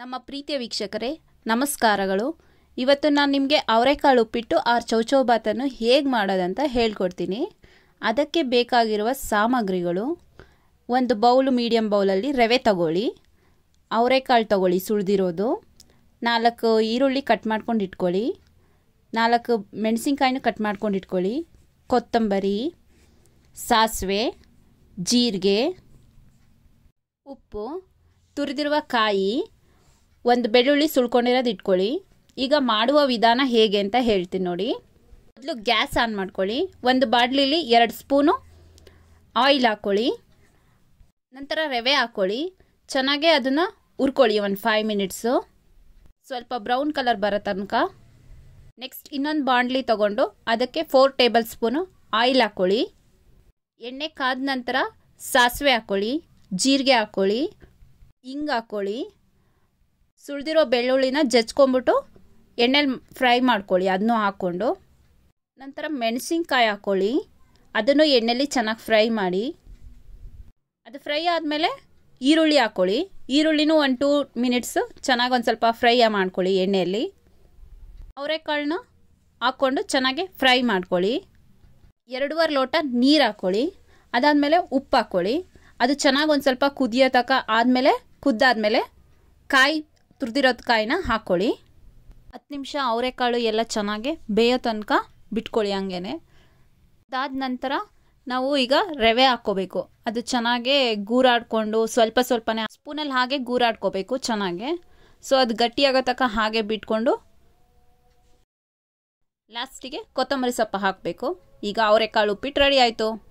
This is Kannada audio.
ನಮ್ಮ ಪ್ರೀತಿಯ ವೀಕ್ಷಕರೇ ನಮಸ್ಕಾರಗಳು ಇವತ್ತು ನಾನು ನಿಮಗೆ ಅವರೆಕಾಳು ಉಪ್ಪಿಟ್ಟು ಆರ್ ಚೌಚೌಭಾತನ್ನು ಹೇಗೆ ಮಾಡೋದಂತ ಹೇಳ್ಕೊಡ್ತೀನಿ ಅದಕ್ಕೆ ಬೇಕಾಗಿರುವ ಸಾಮಗ್ರಿಗಳು ಒಂದು ಬೌಲು ಮೀಡಿಯಮ್ ಬೌಲಲ್ಲಿ ರವೆ ತಗೊಳ್ಳಿ ಅವರೆಕಾಳು ತಗೊಳ್ಳಿ ಸುಳಿದಿರೋದು ನಾಲ್ಕು ಈರುಳ್ಳಿ ಕಟ್ ಮಾಡ್ಕೊಂಡು ಇಟ್ಕೊಳ್ಳಿ ನಾಲ್ಕು ಮೆಣಸಿನ್ಕಾಯಿನೂ ಕಟ್ ಮಾಡ್ಕೊಂಡು ಇಟ್ಕೊಳ್ಳಿ ಕೊತ್ತಂಬರಿ ಸಾಸಿವೆ ಜೀರಿಗೆ ಉಪ್ಪು ತುರಿದಿರುವ ಕಾಯಿ ಒಂದು ಬೆಳ್ಳುಳ್ಳಿ ಸುಳ್ಕೊಂಡಿರೋದು ಇಟ್ಕೊಳ್ಳಿ ಈಗ ಮಾಡುವ ವಿಧಾನ ಹೇಗೆ ಅಂತ ಹೇಳ್ತೀನಿ ನೋಡಿ ಮೊದಲು ಗ್ಯಾಸ್ ಆನ್ ಮಾಡ್ಕೊಳ್ಳಿ ಒಂದು ಬಾಡ್ಲಿಲಿ ಎರಡು ಸ್ಪೂನು ಆಯಿಲ್ ಹಾಕ್ಕೊಳ್ಳಿ ನಂತರ ರವೆ ಹಾಕ್ಕೊಳ್ಳಿ ಚೆನ್ನಾಗೆ ಅದನ್ನು ಹುರ್ಕೊಳ್ಳಿ ಒಂದು ಫೈವ್ ಮಿನಿಟ್ಸು ಸ್ವಲ್ಪ ಬ್ರೌನ್ ಕಲರ್ ಬರೋ ತನಕ ನೆಕ್ಸ್ಟ್ ಇನ್ನೊಂದು ಬಾಂಡ್ಲಿ ತೊಗೊಂಡು ಅದಕ್ಕೆ ಫೋರ್ ಟೇಬಲ್ ಸ್ಪೂನು ಆಯಿಲ್ ಹಾಕ್ಕೊಳ್ಳಿ ಎಣ್ಣೆ ಕಾದ ನಂತರ ಸಾಸಿವೆ ಹಾಕ್ಕೊಳ್ಳಿ ಜೀರಿಗೆ ಹಾಕ್ಕೊಳ್ಳಿ ಹಿಂಗೆ ಹಾಕ್ಕೊಳ್ಳಿ ಸುಳಿದಿರೋ ಬೆಳ್ಳುಳ್ಳಿನ ಜಜ್ಕೊಂಬಿಟ್ಟು ಎಣ್ಣೆಲಿ ಫ್ರೈ ಮಾಡ್ಕೊಳ್ಳಿ ಅದನ್ನು ಹಾಕ್ಕೊಂಡು ನಂತರ ಮೆಣಸಿನ್ಕಾಯಿ ಹಾಕ್ಕೊಳ್ಳಿ ಅದನ್ನು ಎಣ್ಣೆಲಿ ಚೆನ್ನಾಗಿ ಫ್ರೈ ಮಾಡಿ ಅದು ಫ್ರೈ ಆದಮೇಲೆ ಈರುಳ್ಳಿ ಹಾಕ್ಕೊಳ್ಳಿ ಈರುಳ್ಳಿನೂ ಒನ್ ಟೂ ಮಿನಿಟ್ಸು ಚೆನ್ನಾಗಿ ಒಂದು ಸ್ವಲ್ಪ ಫ್ರೈ ಮಾಡ್ಕೊಳ್ಳಿ ಎಣ್ಣೆಯಲ್ಲಿ ಅವರೆಕಾಳನ್ನ ಹಾಕ್ಕೊಂಡು ಚೆನ್ನಾಗಿ ಫ್ರೈ ಮಾಡ್ಕೊಳ್ಳಿ ಎರಡೂವರೆ ಲೋಟ ನೀರು ಹಾಕ್ಕೊಳ್ಳಿ ಅದಾದಮೇಲೆ ಉಪ್ಪು ಹಾಕ್ಕೊಳ್ಳಿ ಅದು ಚೆನ್ನಾಗಿ ಒಂದು ಸ್ವಲ್ಪ ಕುದಿಯೋ ತನಕ ಆದಮೇಲೆ ಕುದ್ದಾದಮೇಲೆ ಕಾಯಿ ತುರಿದಿರೋದು ಕಾಯಿನ ಹಾಕ್ಕೊಳ್ಳಿ ಹತ್ತು ನಿಮಿಷ ಅವರೆಕಾಳು ಎಲ್ಲ ಚೆನ್ನಾಗಿ ಬೇಯೋ ತನಕ ಬಿಟ್ಕೊಳ್ಳಿ ಹಂಗೇನೆ ಅದಾದ ನಂತರ ನಾವು ಈಗ ರವೆ ಹಾಕ್ಕೋಬೇಕು ಅದು ಚೆನ್ನಾಗೆ ಗೂರಾಡ್ಕೊಂಡು ಸ್ವಲ್ಪ ಸ್ವಲ್ಪನೇ ಸ್ಪೂನಲ್ಲಿ ಹಾಗೆ ಗೂರಾಡ್ಕೋಬೇಕು ಚೆನ್ನಾಗೆ ಸೊ ಅದು ಗಟ್ಟಿಯಾಗೋ ತಕ್ಕ ಹಾಗೆ ಬಿಟ್ಕೊಂಡು ಲಾಸ್ಟಿಗೆ ಕೊತ್ತಂಬರಿ ಸೊಪ್ಪು ಹಾಕಬೇಕು ಈಗ ಅವರೆಕಾಳು ಉಪ್ಪಿಟ್ಟು ರೆಡಿ ಆಯಿತು